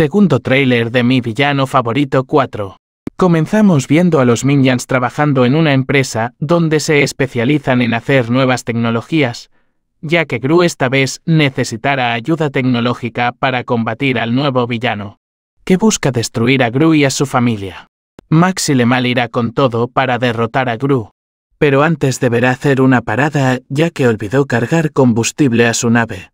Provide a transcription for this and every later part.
Segundo tráiler de Mi Villano Favorito 4. Comenzamos viendo a los Minions trabajando en una empresa donde se especializan en hacer nuevas tecnologías, ya que Gru esta vez necesitará ayuda tecnológica para combatir al nuevo villano, que busca destruir a Gru y a su familia. Max y Lemal irá con todo para derrotar a Gru, pero antes deberá hacer una parada ya que olvidó cargar combustible a su nave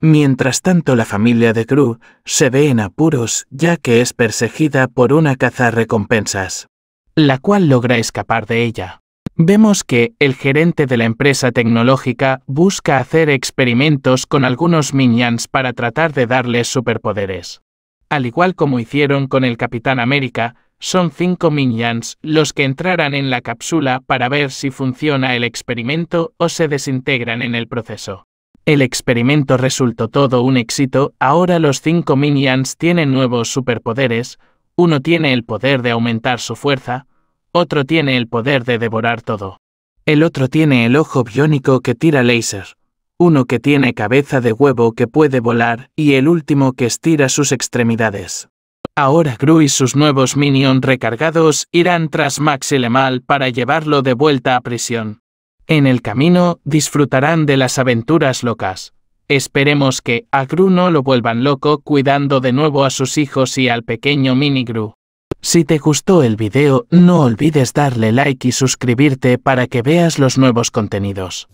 Mientras tanto, la familia de Crew se ve en apuros ya que es perseguida por una caza recompensas, la cual logra escapar de ella. Vemos que el gerente de la empresa tecnológica busca hacer experimentos con algunos minions para tratar de darles superpoderes. Al igual como hicieron con el Capitán América, son cinco minions los que entrarán en la cápsula para ver si funciona el experimento o se desintegran en el proceso. El experimento resultó todo un éxito, ahora los cinco minions tienen nuevos superpoderes, uno tiene el poder de aumentar su fuerza, otro tiene el poder de devorar todo. El otro tiene el ojo biónico que tira láser, uno que tiene cabeza de huevo que puede volar y el último que estira sus extremidades. Ahora Gru y sus nuevos minions recargados irán tras Max y Lemal para llevarlo de vuelta a prisión. En el camino, disfrutarán de las aventuras locas. Esperemos que a Gru no lo vuelvan loco cuidando de nuevo a sus hijos y al pequeño mini Gru. Si te gustó el video, no olvides darle like y suscribirte para que veas los nuevos contenidos.